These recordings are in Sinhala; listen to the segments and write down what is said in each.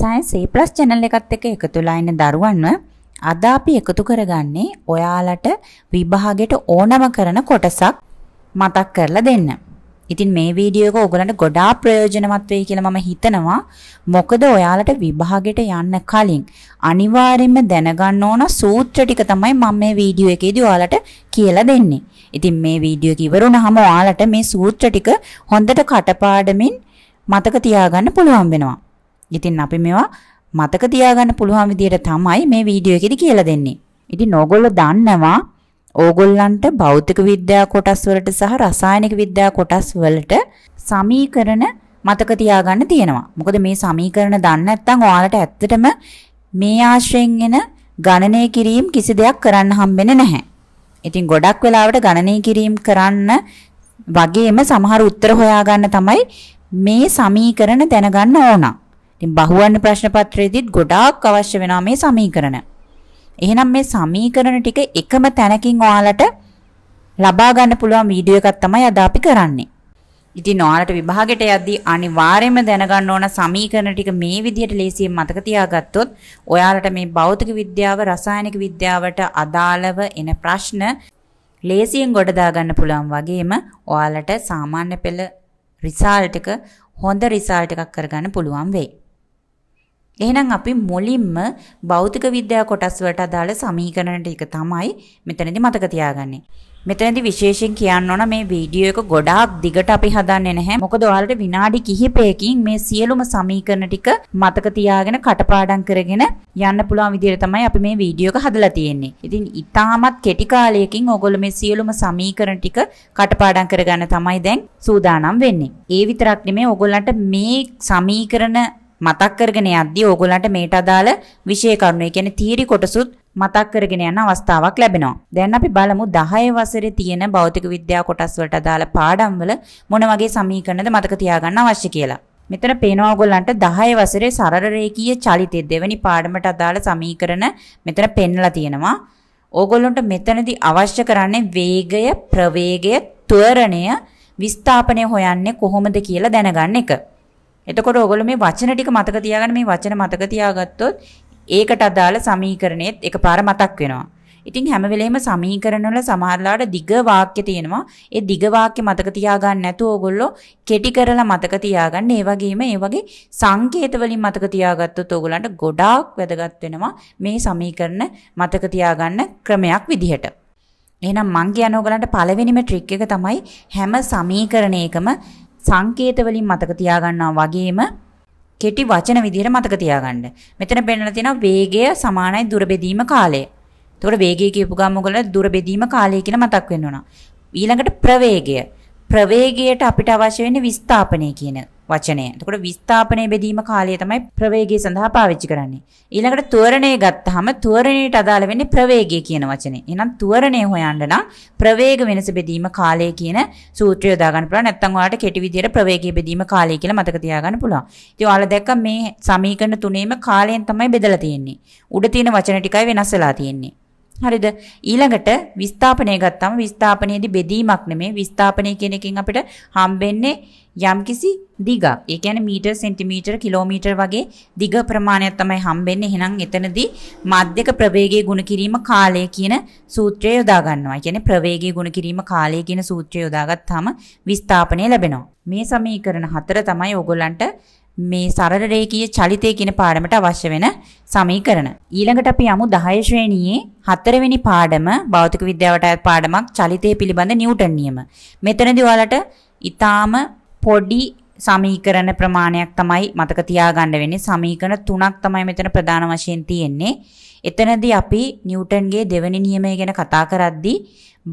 සයන්ස් C+ channel එකත් එක්ක එකතු වෙලා ඉන්න දරුවන්ව අද අපි එකතු කරගන්නේ ඔයාලට විභාගෙට ඕනම කරන කොටසක් මතක් කරලා දෙන්න. ඉතින් මේ වීඩියෝ එක ඔයගලන්ට ගොඩාක් ප්‍රයෝජනවත් වෙයි කියලා මම හිතනවා. මොකද ඔයාලට විභාගෙට යන්න කලින් අනිවාර්යයෙන්ම දැනගන්න ඕන සූත්‍ර ටික තමයි මම මේ වීඩියෝ එකේදී ඔයාලට කියලා දෙන්නේ. ඉතින් මේ වීඩියෝ එක ඉවරුනහම ඔයාලට මේ සූත්‍ර ටික හොඳට කටපාඩමින් මතක තියාගන්න පුළුවන් වෙනවා. ඉතින් අපි මේවා මතක තියාගන්න පුළුවන් විදිහට තමයි මේ වීඩියෝ එකේදී කියලා දෙන්නේ. ඉතින් ඕගොල්ලෝ දන්නවා ඕගොල්ලන්ට භෞතික විද්‍යා කොටස් වලට සහ රසායනික විද්‍යා කොටස් වලට සමීකරණ මතක තියාගන්න තියෙනවා. මොකද මේ සමීකරණ දන්නේ නැත්නම් ඔයාලට ඇත්තටම මේ ආශ්‍රයෙන් එන ගණනය කිරීම කිසි දෙයක් කරන්න හම්බෙන්නේ නැහැ. ඉතින් ගොඩක් වෙලාවට ගණනය කිරීම කරන්න වගේම සමහර උත්තර හොයාගන්න තමයි මේ සමීකරණ දැනගන්න ඕනා. ඉතින් බහුවර්ණ ප්‍රශ්න පත්‍රයේදීත් ගොඩාක් අවශ්‍ය වෙනවා මේ සමීකරණ. එහෙනම් මේ සමීකරණ ටික එකම තැනකින් ඔයාලට ලබා ගන්න පුළුවන් වීඩියෝ එකක් තමයි අද අපි කරන්නේ. ඉතින් ඔයාලට විභාගයට යද්දී අනිවාර්යයෙන්ම දැනගන්න ඕන සමීකරණ ටික මේ විදිහට ලේසියෙන් මතක තියාගත්තොත් ඔයාලට මේ භෞතික විද්‍යාව රසායනික විද්‍යාවට අදාළව එන ප්‍රශ්න ලේසියෙන් ගොඩ දාගන්න පුළුවන් වගේම ඔයාලට සාමාන්‍ය පෙළ රිසල්ට් එක හොඳ රිසල්ට් එකක් කරගන්න පුළුවන් වෙයි. එහෙනම් අපි මුලින්ම භෞතික විද්‍යා කොටස් වලට අදාළ සමීකරණ ටික තමයි මෙතනදී මතක තියාගන්නේ. මෙතනදී විශේෂයෙන් කියන්න ඕන මේ වීඩියෝ එක ගොඩාක් දිගට අපි හදන්නේ නැහැ. මොකද ඔයාලට විනාඩි කිහිපයකින් මේ සියලුම සමීකරණ ටික මතක තියාගෙන කටපාඩම් කරගෙන යන්න පුළුවන් විදිහට තමයි අපි මේ වීඩියෝ එක හදලා තියෙන්නේ. ඉතින් ඉතාමත් කෙටි කාලයකින් ඔයගොල්ලෝ මේ සියලුම සමීකරණ ටික කටපාඩම් කරගන්න තමයි දැන් සූදානම් වෙන්නේ. ඒ විතරක් නෙමෙයි ඔයගොල්ලන්ට මේ සමීකරණ මතක් කරගෙන යද්දී ඕගොල්ලන්ට මේට අදාළ විෂය කරුණු, ඒ කියන්නේ තීරි කොටසුත් මතක් කරගෙන යන අවස්ථාවක් ලැබෙනවා. දැන් අපි බලමු 10 වසරේ තියෙන භෞතික විද්‍යා කොටස් වලට අදාළ පාඩම්වල මොන වගේ සමීකරණද මතක තියාගන්න අවශ්‍ය කියලා. මෙතන පේනවා ඔයගොල්ලන්ට 10 වසරේ සරල රේඛීය චලිතය දෙවෙනි පාඩමට අදාළ සමීකරණ මෙතන පෙන්ලා තියෙනවා. ඕගොල්ලන්ට මෙතනදී අවශ්‍ය කරන්නේ වේගය, ප්‍රවේගය, ත්වරණය, විස්ථාපනය හොයන්නේ කොහොමද කියලා දැනගන්න එක. එතකොට ඔයගොල්ලෝ මේ වචන ටික මතක තියාගන්න මේ වචන මතක තියාගත්තොත් ඒකට අදාළ සමීකරණෙත් එකපාර මතක් වෙනවා. ඉතින් හැම වෙලෙම සමීකරණවල සමහරලාට දිග වාක්‍ය තියෙනවා. ඒ දිග වාක්‍ය මතක තියාගන්න නැතුව ඕගොල්ලෝ කෙටි කරලා මතක තියාගන්න. ඒ වගේම ඒ වගේ සංකේත වලින් මතක තියාගත්තොත් ඕගොල්ලන්ට ගොඩාක් වැදගත් වෙනවා මේ සමීකරණ මතක තියාගන්න ක්‍රමයක් විදිහට. එහෙනම් මං කියන ඕගලන්ට පළවෙනිම ට්‍රික් එක තමයි හැම සමීකරණයකම සංකේත වලින් මතක තියාගන්නවා වගේම කෙටි වචන විදිහට මතක තියාගන්න. මෙතන පෙන්නලා තියෙනවා වේගය සමානයි දුර බෙදීම කාලය. එතකොට වේගය කියපු ගමන් ඔයගොල්ලෝ දුර බෙදීම කාලය කියලා මතක් වෙන්න ඕන. ඊළඟට ප්‍රවේගය. ප්‍රවේගයට අපිට අවශ්‍ය වෙන්නේ විස්ථාපනය කියන වචනය. එතකොට විස්ථාපනයේ බෙදීම කාලය තමයි ප්‍රවේගය සඳහා පාවිච්චි කරන්නේ. ඊළඟට ත්වරණය ගත්තාම ත්වරණයට අදාළ වෙන්නේ ප්‍රවේගය කියන වචනේ. එහෙනම් ත්වරණය හොයන්න නම් ප්‍රවේග වෙනස බෙදීම කාලය කියන සූත්‍රය යොදා ගන්න පුළුවන්. නැත්නම් ඔයාලට කෙටි විදියට ප්‍රවේගය බෙදීම කාලය කියලා මතක තියාගන්න පුළුවන්. ඉතින් ඔයාලා දැක්ක මේ සමීකරණ තුනේම කාලයෙන් තමයි බෙදලා තියෙන්නේ. උඩ තියෙන වචන ටිකයි වෙනස් වෙලා තියෙන්නේ. හරිද ඊළඟට විස්ථාපනය ගත්තම විස්ථාපනයේදී බෙදීමක් නෙමෙයි විස්ථාපනය කියන එකෙන් අපිට හම්බෙන්නේ යම්කිසි දිගක්. ඒ කියන්නේ මීටර් සෙන්ටිමීටර් කිලෝමීටර් වගේ දිග ප්‍රමාණයක් තමයි හම්බෙන්නේ. එහෙනම් එතනදී මාධ්‍යක ප්‍රවේගයේ ගුණ කිරීම කාලය කියන සූත්‍රය යොදා ගන්නවා. ඒ කියන්නේ ප්‍රවේගයේ ගුණ කිරීම කාලය කියන සූත්‍රය යොදාගත්තාම විස්ථාපනය ලැබෙනවා. මේ සමීකරණ හතර තමයි ඕගොල්ලන්ට මේ සරල රේඛීය චලිතය කියන පාඩමට අවශ්‍ය වෙන සමීකරණ. ඊළඟට අපි යමු 10 ශ්‍රේණියේ 4 වෙනි පාඩම භෞතික විද්‍යාවට අයත් පාඩමක් චලිතය පිළිබඳ නිව්ටන් නියම. මෙතනදී ඔයාලට ඊටාම පොඩි සමීකරණ ප්‍රමාණයක් තමයි මතක තියාගන්න වෙන්නේ. සමීකරණ තුනක් තමයි මෙතන ප්‍රධාන වශයෙන් තියෙන්නේ. එතනදී අපි නිව්ටන්ගේ දෙවෙනි නියමය ගැන කතා කරද්දී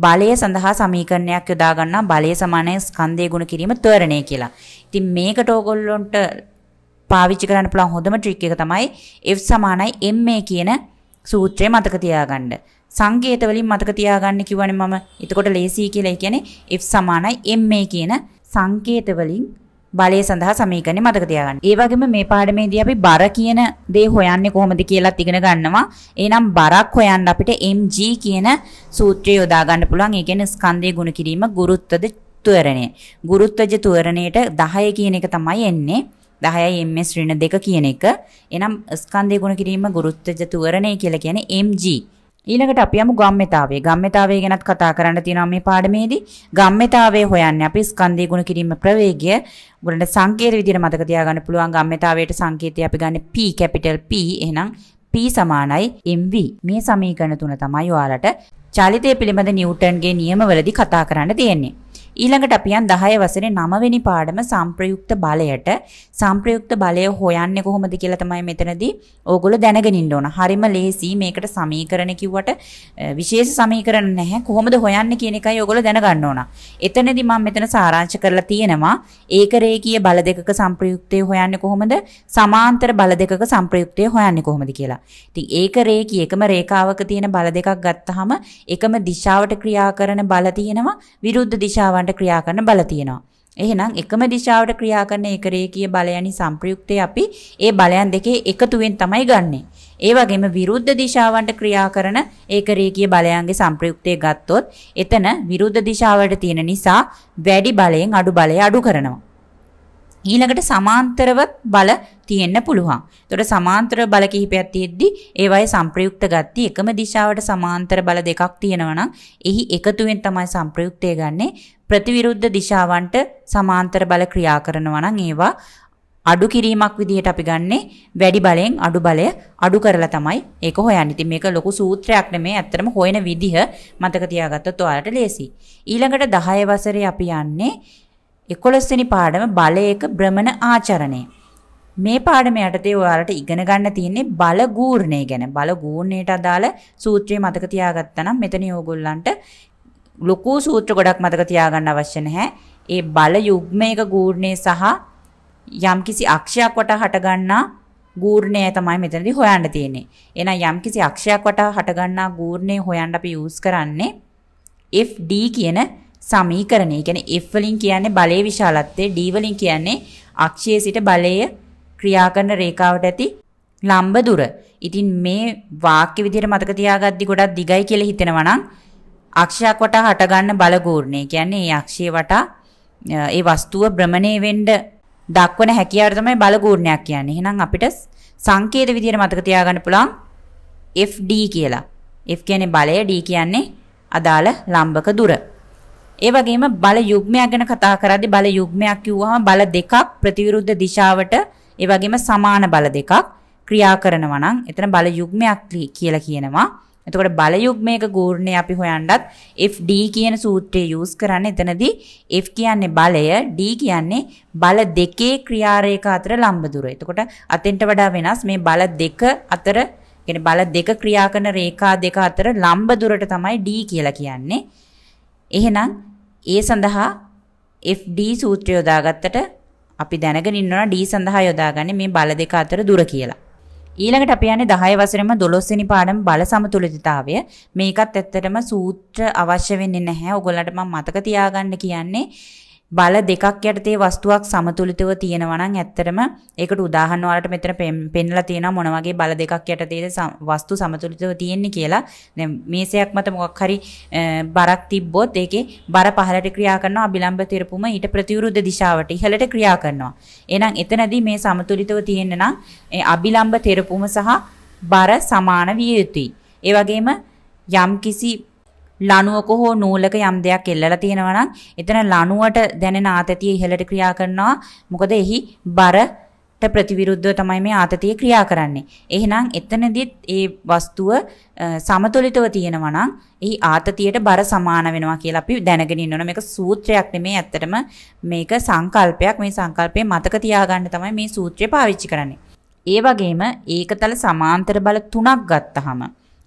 බලය සඳහා සමීකරණයක් යොදා ගන්නා බලය සමානයි ස්කන්ධය ගුණ කිරීම ත්වරණය කියලා. ඉතින් මේකට ඕගොල්ලොන්ට පාවිච්චි කරන්න පුළුවන් හොඳම ට්‍රික් එක තමයි F සමානයි ma කියන සූත්‍රය මතක තියාගන්න. සංකේත වලින් මතක තියාගන්න කිව්වනේ මම. එතකොට ලේසියි කියලා. ඒ කියන්නේ F සමානයි ma කියන සංකේත වලින් බලය සඳහා සමීකරණය මතක තියාගන්න. ඒ වගේම මේ පාඩමේදී අපි බර කියන දේ හොයන්නේ කොහොමද කියලාත් ඉගෙන ගන්නවා. එහෙනම් බරක් හොයන්න අපිට mg කියන සූත්‍රය යොදා ගන්න පුළුවන්. ඒ කියන්නේ ස්කන්ධයේ ගුණ කිරීම ගුරුත්වද ත්වරණය. ගුරුත්වජ ත්වරණයට 10 කියන එක තමයි එන්නේ. 10යි ms ඍණ 2 කියන එක. එනම් ස්කන්ධය ගුණ කිරීම ගුරුත්වජ ත්වරණය කියලා කියන්නේ mg. ඊළඟට අපි යමු ගම්මිතාවේ. ගම්මිතාවේ ගැනත් කතා කරන්න තියෙනවා මේ පාඩමේදී. ගම්මිතාවේ හොයන්නේ අපි ස්කන්ධයේ ගුණ කිරීම ප්‍රවේගය. උගලන්ට සංකේත විදිහට මතක තියාගන්න පුළුවන් ගම්මිතාවේට සංකේතය අපි ගන්න P capital P. එහෙනම් P සමානයි MV. මේ සමීකරණ තුන තමයි ඔයාලට චලිතය පිළිබඳ නිව්ටන්ගේ නියමවලදී කතා කරන්න තියෙන්නේ. ඊළඟට අපි යන් 10 වසරේ 9 වෙනි පාඩම සම්ප්‍රයුක්ත බලයට සම්ප්‍රයුක්ත බලය හොයන්නේ කොහොමද කියලා තමයි මෙතනදී ඕගොල්ලෝ දැනගෙන ඉන්න ඕන. හරිම ලේසි මේකට සමීකරණ කිව්වට විශේෂ සමීකරණ නැහැ. කොහොමද හොයන්නේ කියන එකයි ඕගොල්ලෝ දැනගන්න ඕන. එතනදී මම මෙතන සාරාංශ කරලා තියෙනවා ඒකරේකීය බල දෙකක සම්ප්‍රයුක්තය හොයන්නේ කොහොමද? සමාන්තර බල දෙකක සම්ප්‍රයුක්තය හොයන්නේ කොහොමද කියලා. ඉතින් ඒකරේකී එකම රේඛාවක තියෙන බල දෙකක් ගත්තාම එකම දිශාවට ක්‍රියා කරන බල තියෙනවා විරුද්ධ දිශාවන් දිශාවන්ට ක්‍රියා කරන බල තියෙනවා. එහෙනම් එකම දිශාවට ක්‍රියා කරන ඒකරේකීය බලයන්හි සම්ප්‍රයුක්තය අපි ඒ බලයන් දෙකේ එකතුවෙන් තමයි ගන්නේ. ඒ වගේම විරුද්ධ දිශාවන්ට ක්‍රියා කරන ඒකරේකීය බලයන්ගේ සම්ප්‍රයුක්තය ගත්තොත් එතන විරුද්ධ දිශාවට තියෙන නිසා වැඩි බලයෙන් අඩු බලය අඩු කරනවා. ඊළඟට සමාන්තරව බල තියෙන්න පුළුවන්. එතකොට සමාන්තර බල කිහිපයක් තියෙද්දි ඒවායේ සම්ප්‍රයුක්ත ගත්ති එකම දිශාවට සමාන්තර බල දෙකක් තියෙනවා නම් එහි එකතුවෙන් තමයි සම්ප්‍රයුක්තය ගන්නෙ. ප්‍රතිවිරුද්ධ දිශාවන්ට සමාන්තර බල ක්‍රියා කරනවා නම් ඒවා අඩු කිරීමක් විදිහට අපි ගන්නෙ වැඩි බලයෙන් අඩු බලය අඩු කරලා තමයි ඒක හොයන්නේ. ඉතින් මේක ලොකු සූත්‍රයක් නෙමේ. ඇත්තටම හොයන විදිහ මතක තියාගත්තොත් ඔයාලට ලේසියි. ඊළඟට 10 වසරේ අපි යන්නේ 11 වෙනි පාඩම බලයක භ්‍රමණ ආචරණය. මේ පාඩම යටතේ ඔයාලට ඉගෙන ගන්න තියෙන්නේ බල ගූර්ණය ගැන. බල ගූර්ණයට අදාළ සූත්‍රය මතක තියාගත්තා නම් මෙතන ඕගොල්ලන්ට ලොකු සූත්‍ර ගොඩක් මතක තියාගන්න අවශ්‍ය නැහැ. ඒ බල යුග්මයක ගූර්ණේ සහ යම්කිසි අක්ෂයක් වට හටගන්නා ගූර්ණය තමයි මෙතනදී හොයන්න තියෙන්නේ. එහෙනම් යම්කිසි අක්ෂයක් වට හටගන්නා ගූර්ණේ හොයන්න අපි යූස් කරන්නේ FD කියන සමීකරණය. ඒ කියන්නේ F වලින් කියන්නේ බලයේ විශාලත්වය, D වලින් කියන්නේ අක්ෂයේ සිට බලය ක්‍රියා කරන රේඛාවට ඇති ලම්බ දුර. ඉතින් මේ වාක්‍ය විදිහට මතක තියාගද්දි ගොඩක් දිගයි කියලා හිතෙනවා නම් අක්ෂයක් වටා හටගන්න බලගෝර්ණය කියන්නේ ඒ අක්ෂය වටා ඒ වස්තුව භ්‍රමණය වෙන්න දක්වන හැකියාව තමයි බලගෝර්ණයක් කියන්නේ. එහෙනම් අපිට සංකේත විදියට මතක තියාගන්න පුළුවන් FD කියලා. F කියන්නේ බලය, D කියන්නේ අදාළ ලම්බක දුර. ඒ වගේම බල යුග්මයක් ගැන කතා කරද්දී බල යුග්මයක් කිව්වහම බල දෙකක් ප්‍රතිවිරුද්ධ දිශාවට ඒ වගේම සමාන බල දෙකක් ක්‍රියා කරනවා නම් එතන බල යුග්මයක් කියලා කියනවා. එතකොට බලයුග්මයක ගූර්ණය අපි හොයන්නත් FD කියන සූත්‍රය යූස් කරන්න. එතනදී F කියන්නේ බලය, D කියන්නේ බල දෙකේ ක්‍රියාරේඛ අතර ලම්බ දුර. එතකොට අතෙන්ට වඩා වෙනස් මේ බල දෙක අතර කියන්නේ බල දෙක ක්‍රියා කරන රේඛා දෙක අතර ලම්බ දුරට තමයි D කියලා කියන්නේ. එහෙනම් ඒ සඳහා FD සූත්‍රය යොදාගත්තට අපි දැනගෙන ඉන්නවා D සඳහා යොදාගන්නේ මේ බල දෙක අතර දුර කියලා. ඊළඟට අපි යන්නේ 10 වසරේම 12 වෙනි පාඩම බල සමතුලිතතාවය. මේකත් ඇත්තටම සූත්‍ර අවශ්‍ය වෙන්නේ නැහැ. ඔයගොල්ලන්ට මම මතක තියාගන්න කියන්නේ බල දෙකක් යටතේ වස්තුවක් සමතුලිතව තියෙනවා නම් ඇත්තටම ඒකට උදාහරණ වලට මෙතන පෙන්ලා තියෙනවා මොන වගේ බල දෙකක් යටතේද වස්තු සමතුලිතව තියෙන්නේ කියලා. දැන් මේසයක් මත මොකක් හරි බරක් තිබ්බොත් ඒකේ බර පහළට ක්‍රියා කරනවා අභිලම්බ තිරපුම ඊට ප්‍රතිවිරුද්ධ දිශාවට ඉහළට ක්‍රියා කරනවා. එහෙනම් එතනදී මේ සමතුලිතව තියෙන්න නම් අභිලම්බ තිරපුම සහ බර සමාන විය යුතුයි. ඒ වගේම යම්කිසි ලණුවක හෝ නූලක යම් දෙයක් එල්ලලා තියෙනවා නම් එතන ලණුවට දැනෙන ආතතිය ඉහළට ක්‍රියා කරනවා. මොකද එහි බරට ප්‍රතිවිරුද්ධව තමයි මේ ආතතිය ක්‍රියා කරන්නේ. එහෙනම් එතනදිත් ඒ වස්තුව සමතුලිතව තියෙනවා නම් එහි ආතතියට බර සමාන වෙනවා කියලා අපි දැනගෙන ඉන්න ඕන. මේක සූත්‍රයක් නෙමේ ඇත්තටම මේක සංකල්පයක්. මේ සංකල්පේ මතක තියාගන්න තමයි මේ සූත්‍රය පාවිච්චි කරන්නේ. ඒ වගේම ඒකතල සමාන්තර බල තුනක් ගත්තහම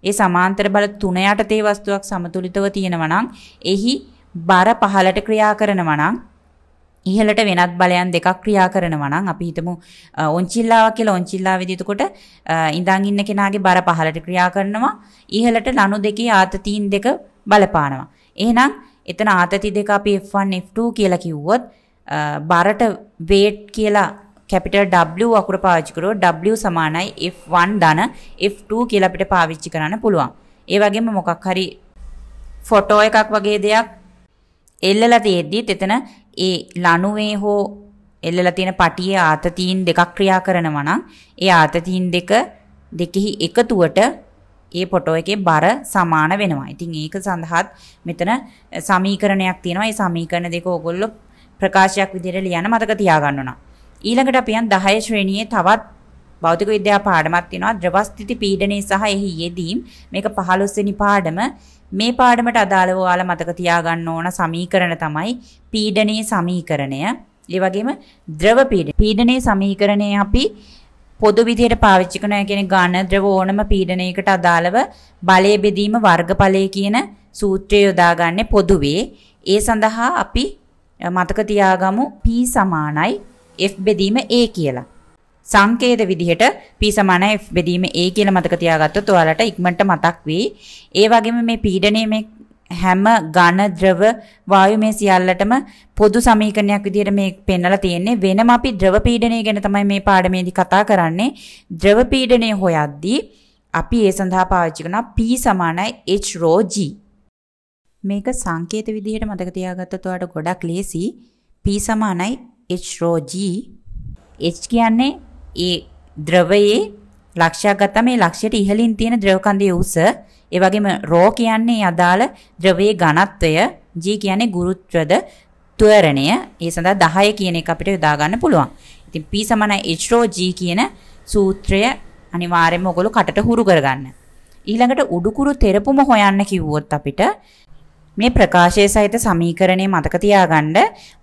ඒ සමාන්තර බල තුන යටතේ වස්තුවක් සමතුලිතව තියෙනවා නම් එහි බර පහලට ක්‍රියා කරනවා නම් ඉහළට වෙනත් බලයන් දෙකක් ක්‍රියා කරනවා නම් අපි හිතමු ඔන්චිල්ලාවක් කියලා ඔන්චිල්ලාවේදී එතකොට ඉඳන් ඉන්න කෙනාගේ බර පහලට ක්‍රියා කරනවා ඉහළට ලනු දෙකේ ආතතීන් දෙක බලපානවා එහෙනම් එතන ආතති දෙක අපි F1 F2 කියලා කිව්වොත් බරට weight කියලා කැපිටල් W අකුර පාවිච්චි කරුවොත් W සමානයි F1 ධන F2 කියලා අපිට පාවිච්චි කරන්න පුළුවන්. ඒ වගේම මොකක් හරි ෆොටෝ එකක් වගේ දෙයක් එල්ලලා තියෙද්දිත් එතන ඒ ලණුවේ හෝ එල්ලලා තියෙන පටියේ ආතතීන් දෙකක් ක්‍රියා කරනවා නම් ඒ ආතතීන් දෙක දෙකෙහි එකතුවට ඒ ෆොටෝ එකේ බර සමාන වෙනවා. ඉතින් ඒක සඳහාත් මෙතන සමීකරණයක් තියෙනවා. ඒ සමීකරණ දෙක ඕගොල්ලෝ ප්‍රකාශයක් විදිහට ලියන්න මතක තියාගන්න ඕන. ඊළඟට අපි යන් 10 ශ්‍රේණියේ තවත් භෞතික විද්‍යා පාඩමක් තියෙනවා ද්‍රවස්ථಿತಿ පීඩනයේ සහ එහි යෙදීම් මේක 15 වෙනි පාඩම මේ පාඩමට අදාළව ඔයාලා මතක තියාගන්න ඕන සමීකරණ තමයි පීඩනයේ සමීකරණය ඒ වගේම ද්‍රව පීඩන පීඩනයේ සමීකරණය අපි පොදු විදියට පාවිච්චි කරනවා කියන්නේ ඝන ද්‍රව ඕනම පීඩනයකට අදාළව බලය බෙදීම වර්ගඵලය කියන සූත්‍රය යොදාගන්නේ පොදුවේ ඒ සඳහා අපි මතක තියාගමු p සමානයි F බෙදීම A කියලා. සංකේත විදිහට P F බෙදීම A කියලා මතක තියාගත්තොත් ඔයාලට ඉක්මනට මතක් වෙයි. ඒ වගේම මේ පීඩනයේ මේ හැම ඝන ද්‍රව වායු මේ සියල්ලටම පොදු සමීකරණයක් විදිහට මේ පෙන්වලා තියෙන්නේ වෙනම අපි ද්‍රව පීඩනය ගැන තමයි මේ පාඩමේදී කතා කරන්නේ ද්‍රව පීඩනය හොයද්දී අපි ඒ සඳහා පාවිච්චි කරන P h ρ g මේක සංකේත විදිහට මතක තියාගත්තොත් ඔයාලට ගොඩක් ලේසි P h rho g h කියන්නේ ඒ ද්‍රවයේ ලක්ෂයක් ගත්තම මේ ලක්ෂයට ඉහළින් තියෙන ද්‍රව කන්දේ උස ඒ වගේම රෝ කියන්නේ අදාළ ද්‍රවයේ ඝනත්වය G කියන්නේ ගුරුත්වද ත්වරණය ඒ සඳහා 10 කියන එක අපිට යොදා ගන්න පුළුවන්. ඉතින් P H rho G කියන සූත්‍රය අනිවාර්යයෙන්ම ඔයගොල්ලෝ කටට හුරු කරගන්න. ඊළඟට උඩුකුරු තෙරපුම හොයන්න කිව්වොත් අපිට මේ ප්‍රකාශය සහිත සමීකරණය මතක තියාගන්න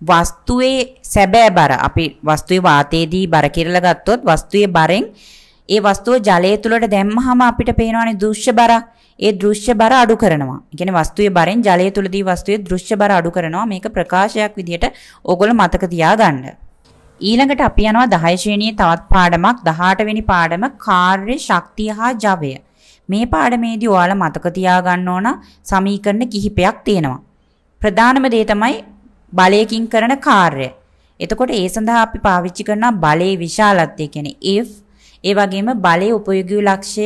වස්තුවේ සැබෑ බර අපි වස්තුවේ වාතයේදී බර කියලා ගත්තොත් වස්තුවේ බරෙන් ඒ වස්තුව ජලය තුළට දැම්මහම අපිට පේනවනේ දෘශ්‍ය බර. ඒ දෘශ්‍ය බර අඩු කරනවා. ඒ කියන්නේ වස්තුවේ බරෙන් ජලය තුළදී වස්තුවේ දෘශ්‍ය බර අඩු කරනවා. මේක ප්‍රකාශයක් විදිහට ඕගොල්ලෝ මතක තියාගන්න. ඊළඟට අපි යනවා 10 ශ්‍රේණියේ තවත් පාඩමක් 18 වෙනි පාඩම කාර්ය ශක්තිය හා ජවය. මේ පාඩමේදී ඔයාලා මතක තියාගන්න ඕන සමීකරණ කිහිපයක් තියෙනවා. ප්‍රධානම දේ තමයි බලයකින් කරන කාර්යය. එතකොට ඒ සඳහා අපි පාවිච්චි කරන බලයේ විශාලත්වය කියන්නේ F ඒ වගේම බලයේ උපයෝගී ලක්ෂය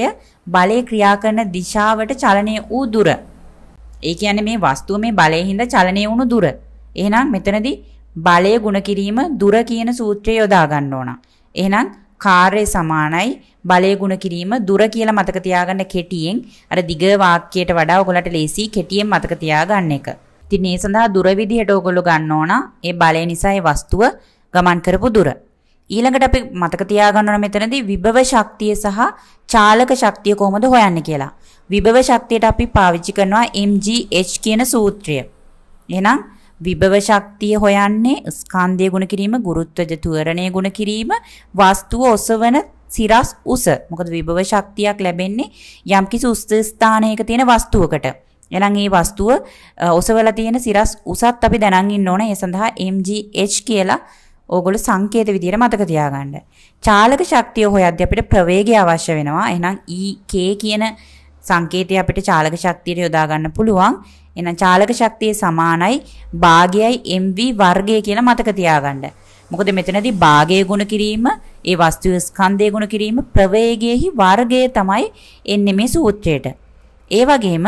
බලයේ ක්‍රියා කරන දිශාවට චලනය වූ දුර. ඒ කියන්නේ මේ වස්තුව මේ බලයේ හින්දා චලනය වුණු දුර. එහෙනම් මෙතනදී බලය ගුණ කිරීම දුර කියන සූත්‍රය යොදා ගන්න ඕන. එහෙනම් කාර්ය සමානයි බලය ගුණ කිරීම දුර කියලා මතක තියාගන්න කෙටියෙන් අර දිග වාක්‍යයට වඩා ඔයගලට ලේසි කෙටියෙන් මතක තියාගන්න එක. ඉතින් මේ සඳහා දුර විදිහට ඔයගොල්ලෝ ගන්න ඕන. ඒ බලය නිසා ඒ වස්තුව ගමන් කරපු දුර. ඊළඟට අපි මතක තියාගන්න ඕන මෙතනදී විභව ශක්තිය සහ චාලක ශක්තිය කොහොමද හොයන්නේ කියලා. විභව ශක්තියට අපි පාවිච්චි කරනවා MGH කියන සූත්‍රය. එහෙනම් විභව ශක්තිය හොයන්නේ ස්කන්ධය ගුණ කිරීම, ගුරුත්වජ තුවරණය ගුණ කිරීම, වස්තුව ඔසවන සිරස් උස. මොකද විභව ශක්තියක් ලැබෙන්නේ යම්කිසි උස් ස්ථානයක තියෙන වස්තුවකට. එහෙනම් මේ වස්තුව ඔසවලා තියෙන සිරස් උසත් අපි දැනන් ඉන්න ඕන. ඒ සඳහා mgh කියලා ඕගොල්ලෝ සංකේත විදියට මතක තියාගන්න. චාලක ශක්තිය හොයද්දී අපිට ප්‍රවේගය අවශ්‍ය වෙනවා. එහෙනම් ek කියන සංකේතය අපිට චාලක ශක්තියට යොදා ගන්න පුළුවන්. එහෙනම් චාලක ශක්තිය සමානයි භාගයයි mv වර්ගය කියලා මතක තියාගන්න. මොකද මෙතනදී භාගය ගුණ කිරීම, ඒ වස්තුවේ ස්කන්ධය ගුණ කිරීම ප්‍රවේගයේහි වර්ගය තමයි එන්නේ මේ සූත්‍රයට. ඒ වගේම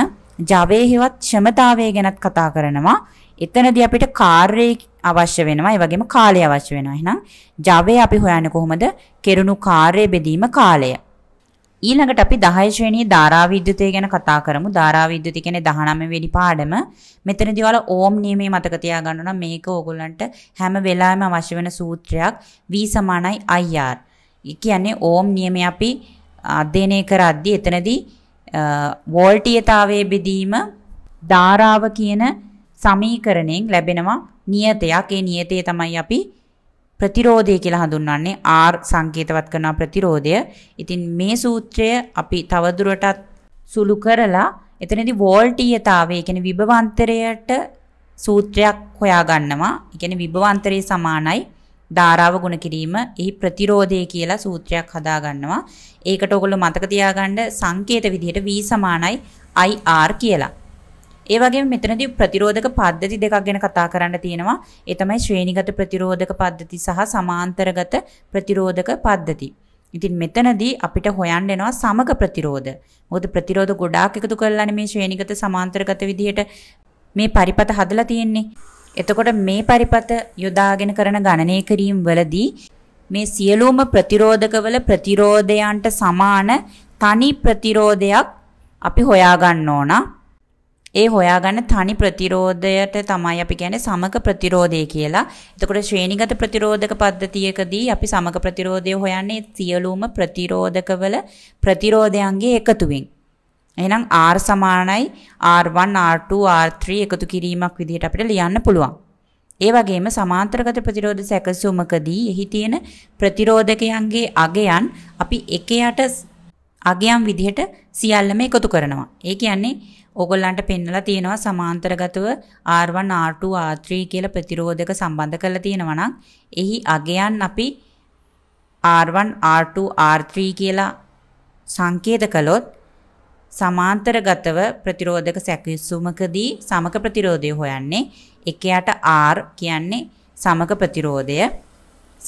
ජවයේහිවත් ක්ෂමතාවය ගැනත් කතා කරනවා. එතනදී අපිට කාර්යය අවශ්‍ය වෙනවා. ඒ වගේම කාලය අවශ්‍ය වෙනවා. එහෙනම් ජවය අපි හොයන්නේ කොහොමද? කෙරුණු කාර්ය බෙදීම කාලය. ඊළඟට අපි 10 ශ්‍රේණියේ ධාරා විද්‍යුතය ගැන කතා කරමු. ධාරා විද්‍යුතය කියන්නේ 19 වෙනි පාඩම. මෙතනදී ඔයාලා ඕම් නියමය මතක තියාගන්න ඕන. මේක ඕගොල්ලන්ට හැම වෙලාවෙම අවශ්‍ය වෙන සූත්‍රයක්. V IR. කියන්නේ ඕම් නියමය අපි අධ්‍යයනය කරද්දී එතනදී වෝල්ටීයතාවයේ බෙදීම ධාරාව කියන සමීකරණයෙන් ලැබෙනවා නියතයක්. ඒ නියතය තමයි අපි ප්‍රතිරෝධය කියලා හඳුන්වන්නේ R සංකේතවත් කරන ප්‍රතිරෝධය. ඉතින් මේ සූත්‍රය අපි තවදුරටත් සුළු කරලා එතනදී වෝල්ටීයතාවය කියන්නේ විභවන්තරයට සූත්‍රයක් හොයාගන්නවා. ඒ කියන්නේ විභවන්තරේ සමානයි ධාරාව ගුණ කිරීම එහි ප්‍රතිරෝධය කියලා සූත්‍රයක් හදාගන්නවා. ඒකට ඔයගොල්ලෝ මතක තියාගන්න සංකේත විදිහට V සමානයි IR කියලා. ඒ වගේම මෙතනදී ප්‍රතිරෝධක පද්ධති දෙකක් ගැන කතා කරන්න තියෙනවා. ඒ තමයි ශ්‍රේණිගත ප්‍රතිරෝධක පද්ධති සහ සමාන්තරගත ප්‍රතිරෝධක පද්ධති. ඉතින් මෙතනදී අපිට හොයන්න එනවා සමග ප්‍රතිරෝධ. මොකද ප්‍රතිරෝධ ගොඩාක් එකතු කරලානේ මේ ශ්‍රේණිගත සමාන්තරගත විදිහට මේ පරිපත හදලා තියෙන්නේ. එතකොට මේ පරිපත යොදාගෙන කරන ගණනය කිරීම වලදී මේ සියලුම ප්‍රතිරෝධකවල ප්‍රතිරෝධයන්ට සමාන තනි ප්‍රතිරෝධයක් අපි හොයා ගන්න ඕනා. ඒ හොයාගන්න තනි ප්‍රතිරෝධයට තමයි අපි කියන්නේ සමක ප්‍රතිරෝධය කියලා. එතකොට ශ්‍රේණිගත ප්‍රතිරෝධක පද්ධතියකදී අපි සමක ප්‍රතිරෝධය හොයන්නේ සියලුම ප්‍රතිරෝධකවල ප්‍රතිරෝධයන්ගේ එකතුවෙන්. එහෙනම් R සමානයි R1 R2 R3 එකතු කිරීමක් විදිහට අපිට ලියන්න පුළුවන්. ඒ වගේම සමාන්තරගත ප්‍රතිරෝධ සැකසුමකදී එහි තියෙන ප්‍රතිරෝධකයන්ගේ අගයන් අපි එක යට අගයන් විදිහට සියල්ලම එකතු කරනවා. ඒ කියන්නේ ඕගොල්ලන්ට පෙන්වලා තියෙනවා සමාන්තරගතව R1 R2 R3 කියලා ප්‍රතිරෝධක සම්බන්ධ කරලා තියෙනවා නම් එහි අගයන් අපි R1 R2 R3 කියලා සංකේත කළොත් සමාන්තරගතව ප්‍රතිරෝධක සැකසුමකදී සමක ප්‍රතිරෝධය හොයන්නේ එකයට R කියන්නේ සමක ප්‍රතිරෝධය